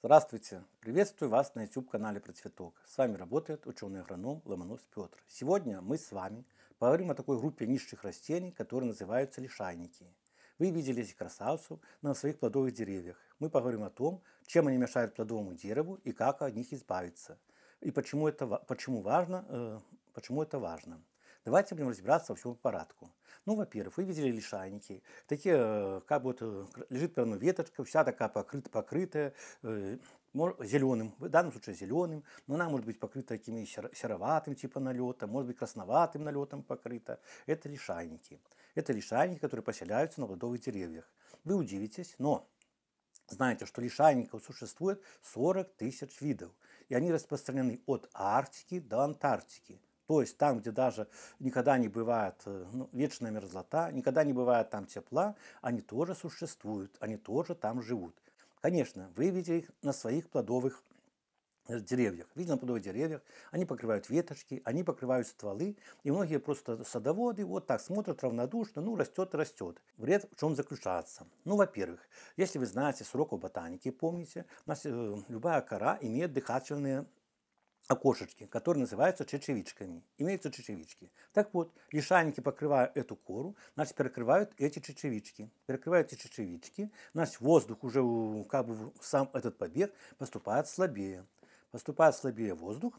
Здравствуйте! Приветствую вас на YouTube-канале «Про цветок». С вами работает ученый-агроном Ломонос Петр. Сегодня мы с вами поговорим о такой группе низших растений, которые называются лишайники. Вы видели этих красавцев на своих плодовых деревьях. Мы поговорим о том, чем они мешают плодовому дереву и как от них избавиться. И почему это, почему важно, э, почему это важно. Давайте будем разбираться во всем порядку. Ну, во-первых, вы видели лишайники. Такие, э, как вот э, лежит прямо веточка, вся такая покрыта, покрытая, э, зеленым, в данном случае зеленым, но она может быть покрыта такими сероватым типа налета, может быть красноватым налетом покрыта. Это лишайники. Это лишайники, которые поселяются на плодовых деревьях. Вы удивитесь, но знаете, что лишайников существует 40 тысяч видов, и они распространены от Арктики до Антарктики – то есть там, где даже никогда не бывает э, ну, вечная мерзлота, никогда не бывает там тепла, они тоже существуют, они тоже там живут. Конечно, вы видели их на своих плодовых э, деревьях. Видно на плодовых деревьях, они покрывают веточки, они покрывают стволы, и многие просто садоводы вот так смотрят равнодушно, ну растет, растет. Вред в чем заключается? Ну, во-первых, если вы знаете срок ботаники, помните, у нас, э, любая кора имеет дыхательные окошечки, которые называются чечевичками. Имеются чечевички. Так вот, лишайники, покрывают эту кору, нас перекрывают эти чечевички. Перекрывают эти чечевички, нас воздух уже, как бы сам этот побег, поступает слабее. Поступает слабее воздух,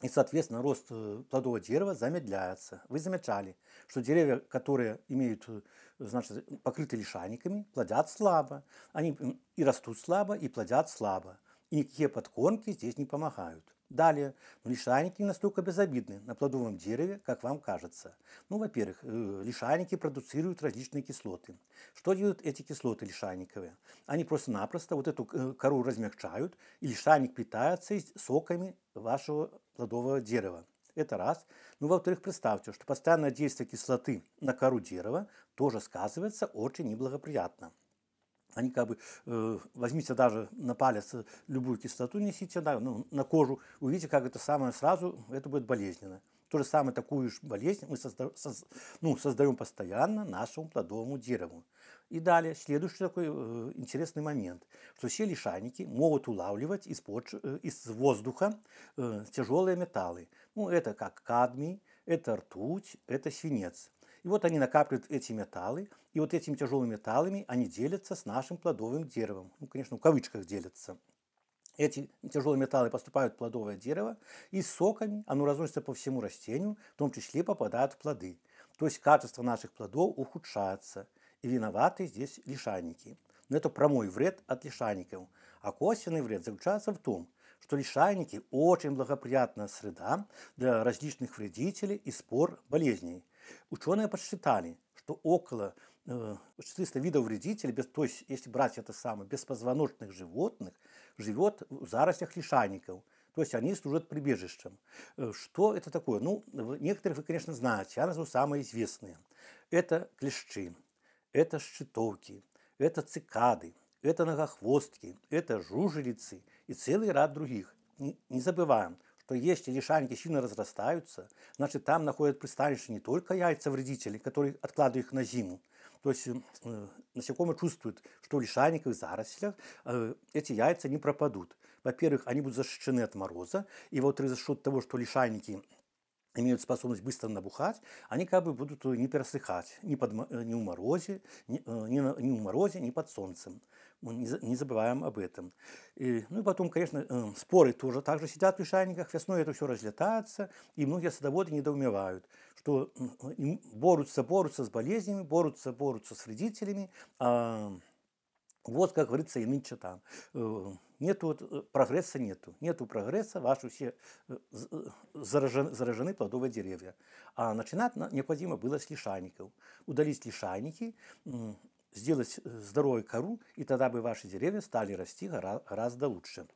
и, соответственно, рост э, плодового дерева замедляется. Вы замечали, что деревья, которые имеют, э, значит, покрыты лишайниками, плодят слабо. Они и растут слабо, и плодят слабо и никакие подкормки здесь не помогают. Далее, ну, лишайники не настолько безобидны на плодовом дереве, как вам кажется. Ну, во-первых, э, лишайники продуцируют различные кислоты. Что делают эти кислоты лишайниковые? Они просто-напросто вот эту э, кору размягчают, и лишайник питается соками вашего плодового дерева. Это раз. Ну, во-вторых, представьте, что постоянное действие кислоты на кору дерева тоже сказывается очень неблагоприятно. Они как бы, э, возьмите даже на палец э, любую кислоту несите, да, ну, на кожу, увидите, как это самое сразу, это будет болезненно. То же самое, такую же болезнь мы созда соз ну, создаем постоянно нашему плодовому дереву. И далее, следующий такой э, интересный момент, что все лишайники могут улавливать из, почв э, из воздуха э, тяжелые металлы. Ну, это как кадмий, это ртуть, это свинец. И вот они накапливают эти металлы, и вот этими тяжелыми металлами они делятся с нашим плодовым деревом. Ну, конечно, в кавычках делятся. Эти тяжелые металлы поступают в плодовое дерево, и соками оно разносится по всему растению, в том числе попадают в плоды. То есть качество наших плодов ухудшается, и виноваты здесь лишайники. Но это прямой вред от лишайников. А косвенный вред заключается в том, что лишайники – очень благоприятная среда для различных вредителей и спор болезней – Ученые подсчитали, что около 400 э, видов вредителей, то есть если брать это самое, беспозвоночных животных, живет в зарослях лишайников. То есть они служат прибежищем. Э, что это такое? Ну, некоторых вы, конечно, знаете. Я а назову самые известные. Это клещи, это щитовки, это цикады, это ногохвостки, это жужелицы и целый ряд других. Не забываем, то если лишайники сильно разрастаются, значит, там находят пристанище не только яйца вредителей, которые откладывают их на зиму, то есть э, насекомые чувствуют, что в лишайниковых зарослях э, эти яйца не пропадут. Во-первых, они будут защищены от мороза, и вот из-за того, что лишайники имеют способность быстро набухать, они как бы будут э, не пересыхать ни, под, э, ни, в, морозе, ни, э, ни, ни в морозе, ни под солнцем. Мы не, забываем об этом. И, ну и потом, конечно, споры тоже также сидят в лишайниках. Весной это все разлетается, и многие садоводы недоумевают, что борются, борются с болезнями, борются, борются с вредителями, а вот, как говорится, и нынче там. Э, нету э, прогресса нету. Нету прогресса, ваши все э, заражены, заражены плодовые деревья. А начинать необходимо было с лишайников. Удалить лишайники, сделать здоровую кору, и тогда бы ваши деревья стали расти гораздо лучше.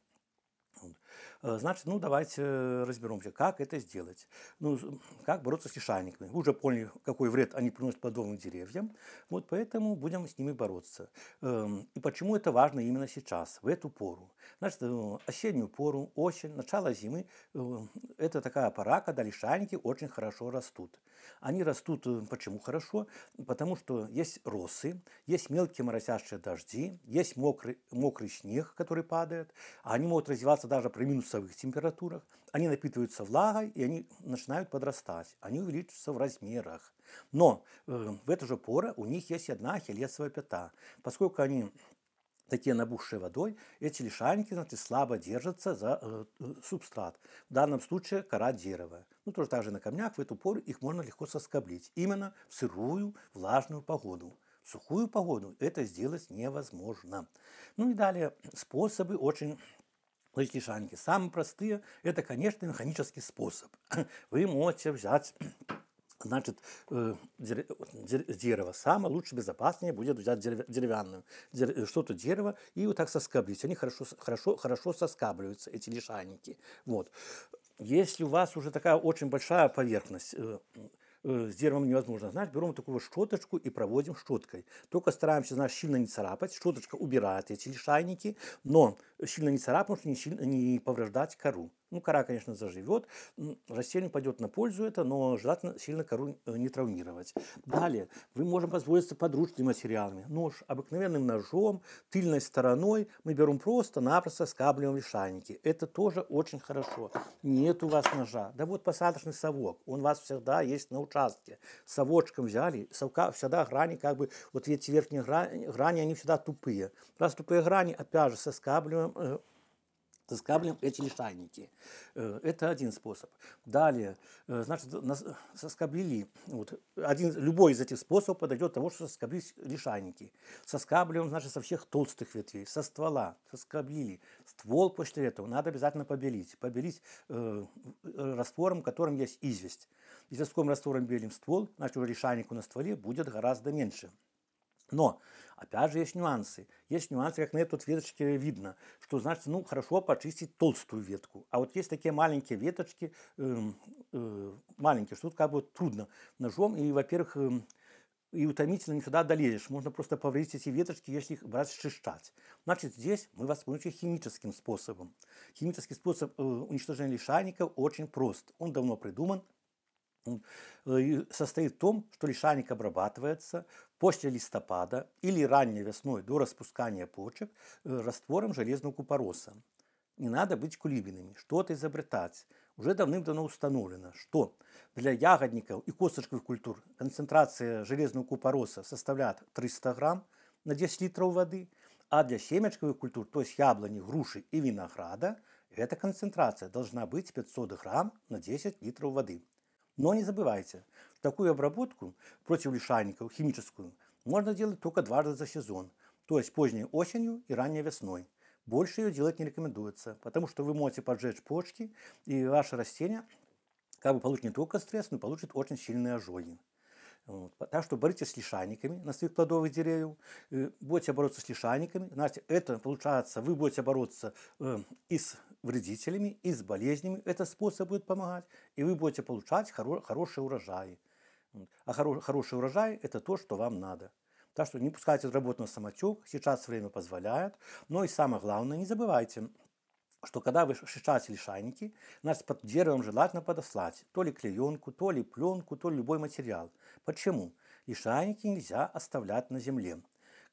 Э, значит, ну давайте э, разберемся, как это сделать. Ну, как бороться с лишайниками. Вы уже поняли, какой вред они приносят плодовым деревьям. Вот поэтому будем с ними бороться. Эм, и почему это важно именно сейчас, в эту пору. Значит, э, осеннюю пору, осень, начало зимы – это такая пора, когда лишайники очень хорошо растут. Они растут почему хорошо? Потому что есть росы, есть мелкие моросящие дожди, есть мокрый, мокрый снег, который падает. а Они могут развиваться размножаться даже при минусовых температурах. Они напитываются влагой, и они начинают подрастать. Они увеличиваются в размерах. Но э, в эту же пору у них есть одна ахиллесовая пята. Поскольку они такие набухшие водой, эти лишайники значит, слабо держатся за э, субстрат. В данном случае кора дерева. Ну, тоже так же на камнях в эту пору их можно легко соскоблить. Именно в сырую влажную погоду. В сухую погоду это сделать невозможно. Ну и далее способы очень мальчишанки. Самые простые – это, конечно, механический способ. Вы можете взять значит, э, дерево. Самое лучше, безопаснее будет взять деревянную, э, что-то дерево и вот так соскоблить. Они хорошо, хорошо, хорошо соскабливаются, эти лишайники. Вот. Если у вас уже такая очень большая поверхность, э, э, с деревом невозможно. знать. берем такую щеточку и проводим щеткой. Только стараемся, знаешь, сильно не царапать. Щеточка убирает эти лишайники, но сильно не царапаем, чтобы не, сильно, не повреждать кору. Ну, кора, конечно, заживет, растение пойдет на пользу это, но желательно сильно кору э, не травмировать. Далее, мы можем позволиться подручными материалами. Нож обыкновенным ножом, тыльной стороной мы берем просто-напросто скабливаем лишайники. Это тоже очень хорошо. Нет у вас ножа. Да вот посадочный совок, он у вас всегда есть на участке. Совочком взяли, совка всегда грани как бы, вот эти верхние грани, грани они всегда тупые. Раз тупые грани, опять же, соскабливаем э, соскабливаем эти лишайники. Э, это один способ. Далее, э, значит, соскоблили, вот, один, любой из этих способов подойдет того, что соскоблились лишайники. Соскабливаем, значит, со всех толстых ветвей, со ствола, соскоблили. Ствол после этого надо обязательно побелить. Побелить э, раствором, которым котором есть известь. Известком раствором белим ствол, значит, уже лишайник на стволе будет гораздо меньше. Но Опять же, есть нюансы. Есть нюансы, как на этой веточке видно, что значит, ну, хорошо почистить толстую ветку. А вот есть такие маленькие веточки, э, э, маленькие, что тут как бы трудно ножом, и, во-первых, э, и утомительно никогда долезешь. Можно просто повредить эти веточки, если их брать шишать. Значит, здесь мы воспользуемся химическим способом. Химический способ э, уничтожения лишайников очень прост. Он давно придуман. Э, состоит в том, что лишайник обрабатывается, после листопада или ранней весной до распускания почек э, раствором железного купороса. Не надо быть кулибинами, что-то изобретать. Уже давным-давно установлено, что для ягодников и косточковых культур концентрация железного купороса составляет 300 грамм на 10 литров воды, а для семечковых культур, то есть яблони, груши и винограда, эта концентрация должна быть 500 грамм на 10 литров воды. Но не забывайте, такую обработку против лишайников, химическую, можно делать только дважды за сезон, то есть поздней осенью и ранней весной. Больше ее делать не рекомендуется, потому что вы можете поджечь почки, и ваше растение как бы получит не только стресс, но получит очень сильные ожоги. Вот. Так что боритесь с лишайниками на своих плодовых деревьях, э, будете бороться с лишайниками. значит это получается, вы будете бороться э, и с вредителями и с болезнями этот способ будет помогать, и вы будете получать хоро- хорошие урожаи. А хоро- хороший урожай – это то, что вам надо. Так что не пускайте работу на самотек, сейчас время позволяет. Но и самое главное, не забывайте, что когда вы шишаете лишайники, значит под деревом желательно подослать то ли клеенку, то ли пленку, то ли любой материал. Почему? Лишайники нельзя оставлять на земле.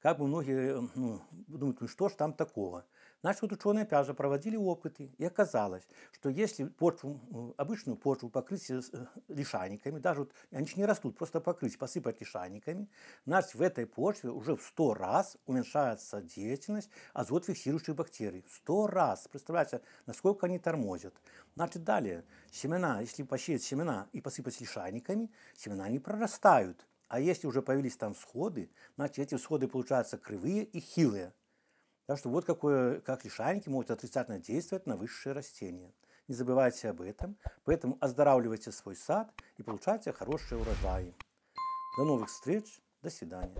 Как бы многие э, ну, думают, ну что ж там такого? Наши вот ученые опять же проводили опыты, и оказалось, что если почву, э, обычную почву покрыть э, лишайниками, даже вот, они же не растут, просто покрыть, посыпать лишайниками, значит в этой почве уже в 100 раз уменьшается деятельность азот фиксирующих бактерий. В 100 раз. Представляете, насколько они тормозят. Значит, далее, семена, если посеять семена и посыпать лишайниками, семена не прорастают. А если уже появились там сходы, значит, эти сходы получаются кривые и хилые. Так что вот какое, как лишайники могут отрицательно действовать на высшие растения. Не забывайте об этом. Поэтому оздоравливайте свой сад и получайте хорошие урожаи. До новых встреч. До свидания.